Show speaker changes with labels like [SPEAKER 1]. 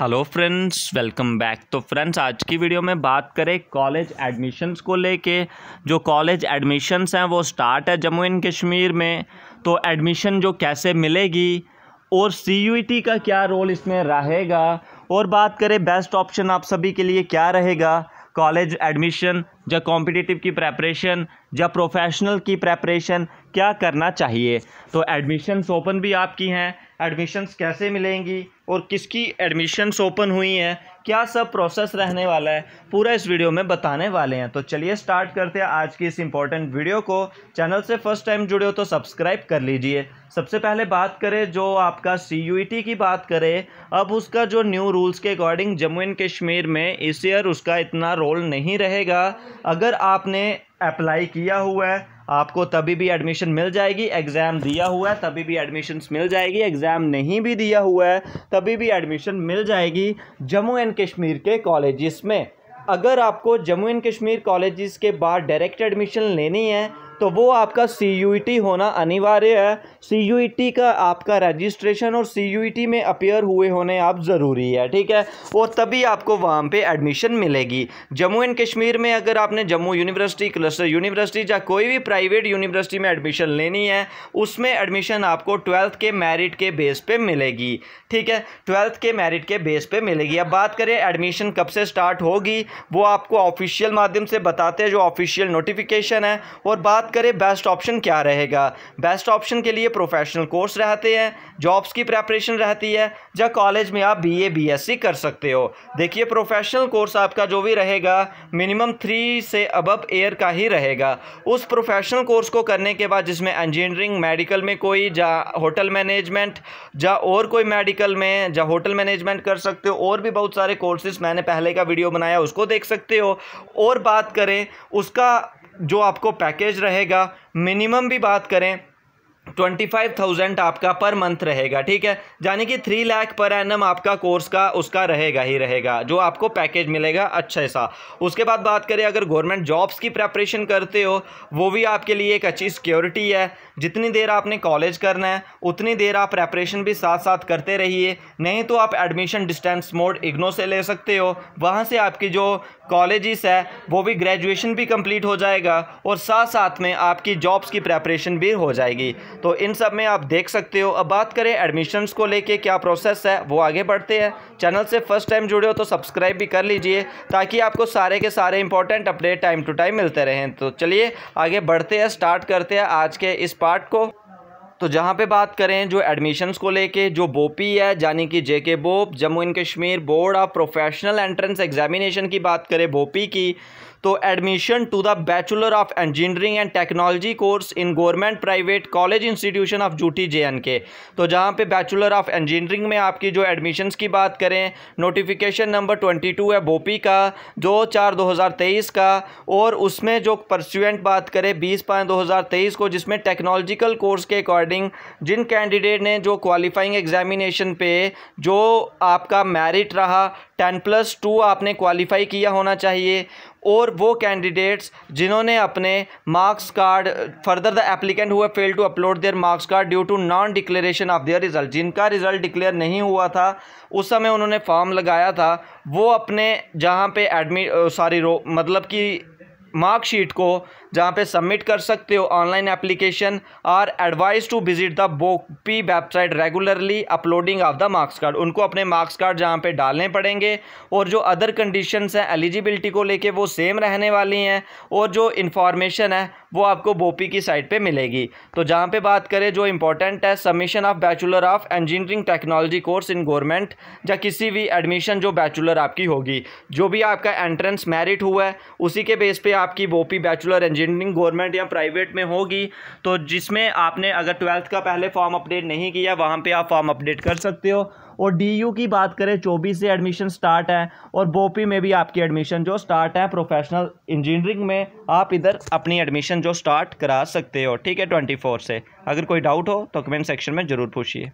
[SPEAKER 1] hello friends welcome back तो friends आज की वीडियो में बात करें कॉलेज एडमिशन्स को लेके जो कॉलेज एडमिशन्स हैं वो स्टार्ट है जम्मू एंड कश्मीर में तो एडमिशन जो कैसे मिलेगी और सी e का क्या रोल इसमें रहेगा और बात करें बेस्ट ऑप्शन आप सभी के लिए क्या रहेगा कॉलेज एडमिशन या कॉम्पिटिटिव की प्रेपरेशन या प्रोफेशनल की प्रेपरेशन क्या करना चाहिए तो एडमिशन्स ओपन भी आपकी हैं एडमिशन्स कैसे मिलेंगी और किसकी एडमिशन्स ओपन हुई हैं क्या सब प्रोसेस रहने वाला है पूरा इस वीडियो में बताने वाले हैं तो चलिए स्टार्ट करते हैं आज की इस इंपॉर्टेंट वीडियो को चैनल से फर्स्ट टाइम जुड़े हो तो सब्सक्राइब कर लीजिए सबसे पहले बात करें जो आपका सी e की बात करें अब उसका जो न्यू रूल्स के अकॉर्डिंग जम्मू एंड कश्मीर में इस ईयर उसका इतना रोल नहीं रहेगा अगर आपने अप्लाई किया हुआ है आपको तभी भी एडमिशन मिल जाएगी एग्ज़ाम दिया हुआ है तभी भी एडमिशन मिल जाएगी एग्ज़ाम नहीं भी दिया हुआ है तभी भी एडमिशन मिल जाएगी जम्मू एंड कश्मीर के कॉलेज़ में अगर आपको जम्मू एंड कश्मीर कॉलेज़ के बाद डायरेक्ट एडमिशन लेनी है तो वो आपका सी e होना अनिवार्य है सी e का आपका रजिस्ट्रेशन और सी e में अपेयर हुए होने आप ज़रूरी है ठीक है और तभी आपको वहाँ पे एडमिशन मिलेगी जम्मू एंड कश्मीर में अगर आपने जम्मू यूनिवर्सिटी क्लस्टर यूनिवर्सिटी या कोई भी प्राइवेट यूनिवर्सिटी में एडमिशन लेनी है उसमें एडमिशन आपको ट्वेल्थ के मेरिट के बेस पर मिलेगी ठीक है ट्वेल्थ के मेरिट के बेस पर मिलेगी अब बात करें एडमिशन कब से स्टार्ट होगी वो आपको ऑफिशियल माध्यम से बताते हैं जो ऑफिशियल नोटिफिकेशन है और बात बात करें बेस्ट ऑप्शन क्या रहेगा बेस्ट ऑप्शन के लिए प्रोफेशनल कोर्स रहते हैं जॉब्स की प्रेपरेशन रहती है या कॉलेज में आप बीए बीएससी कर सकते हो देखिए प्रोफेशनल कोर्स आपका जो भी रहेगा मिनिमम थ्री से अबब एयर का ही रहेगा उस प्रोफेशनल कोर्स को करने के बाद जिसमें इंजीनियरिंग मेडिकल में कोई या होटल मैनेजमेंट या और कोई मेडिकल में या होटल मैनेजमेंट कर सकते हो और भी बहुत सारे कोर्सेज मैंने पहले का वीडियो बनाया उसको देख सकते हो और बात करें उसका जो आपको पैकेज रहेगा मिनिमम भी बात करें ट्वेंटी फाइव थाउजेंड आपका पर मंथ रहेगा ठीक है यानी कि थ्री लाख पर एनम आपका कोर्स का उसका रहेगा ही रहेगा जो आपको पैकेज मिलेगा अच्छा सा उसके बाद बात करें अगर गवर्नमेंट जॉब्स की प्रेपरेशन करते हो वो भी आपके लिए एक अच्छी सिक्योरिटी है जितनी देर आपने कॉलेज करना है उतनी देर आप प्रेपरेशन भी साथ साथ करते रहिए नहीं तो आप एडमिशन डिस्टेंस मोड इग्नो से ले सकते हो वहाँ से आपकी जो कॉलेजेस है वो भी ग्रेजुएशन भी कंप्लीट हो जाएगा और साथ साथ में आपकी जॉब्स की प्रेपरेशन भी हो जाएगी तो इन सब में आप देख सकते हो अब बात करें एडमिशन्स को लेके क्या प्रोसेस है वो आगे बढ़ते हैं चैनल से फर्स्ट टाइम जुड़े हो तो सब्सक्राइब भी कर लीजिए ताकि आपको सारे के सारे important update time to time मिलते रहें तो चलिए आगे बढ़ते हैं स्टार्ट करते हैं आज के इस पार्ट को तो जहाँ पे बात करें जो एडमिशन्स को लेके जो बोपी है यानी कि J K BOPEE Jammu and Kashmir board of professional entrance examination की बात करें बोपी की तो admission to the bachelor of engineering and technology course in government private college institution of जूटी जे तो जहाँ पे बैचलर ऑफ इंजीनियरिंग में आपकी जो एडमिशन्स की बात करें नोटिफिकेशन नंबर ट्वेंटी टू है भोपी का दो चार दो हज़ार तेईस का और उसमें जो परसुएंट बात करें बीस पाँच दो हज़ार तेईस को जिसमें टेक्नोलॉजिकल कोर्स के अकॉर्डिंग जिन कैंडिडेट ने जो क्वालिफाइंग एग्जामिनेशन पे जो आपका मेरिट रहा टेन प्लस टू आपने क्वालिफाई किया होना चाहिए और वो कैंडिडेट्स जिन्होंने अपने marks card further the applicant हुए fail to upload their marks card due to non declaration of their result जिनका रिजल्ट डिक्लेयर नहीं हुआ था उस समय उन्होंने फॉर्म लगाया था वो अपने जहाँ पे एडमिट सॉरी रो मतलब कि मार्कशीट को जहाँ पे सबमिट कर सकते हो online application are advised to visit the BOPEE website regularly uploading of the marks card उनको अपने मार्क्स कार्ड जहाँ पे डालने पड़ेंगे और जो अदर कंडीशंस हैं एलिजिबिलिटी को लेके वो सेम रहने वाली हैं और जो इन्फॉर्मेशन है वो आपको बोपी की साइट पे मिलेगी तो जहाँ पे बात करें जो इंपॉर्टेंट है submission of bachelor of engineering technology course in government या किसी भी एडमिशन जो बैचुलर आपकी होगी जो भी आपका एंट्रेंस मेरिट हुआ है उसी के बेस पे आपकी बोपी बैचलर इंजीनियरिंग गवर्नमेंट या प्राइवेट में होगी तो जिसमें आपने अगर ट्वेल्थ का पहले फॉर्म अपडेट नहीं किया वहाँ पे आप फॉर्म अपडेट कर सकते हो और यू की बात करें चौबीस से एडमिशन स्टार्ट है और बोपी में भी आपकी एडमिशन जो स्टार्ट है प्रोफेशनल इंजीनियरिंग में आप इधर अपनी एडमिशन जो स्टार्ट करा सकते हो ठीक है ट्वेंटी फोर से अगर कोई डाउट हो तो कमेंट सेक्शन में ज़रूर पूछिए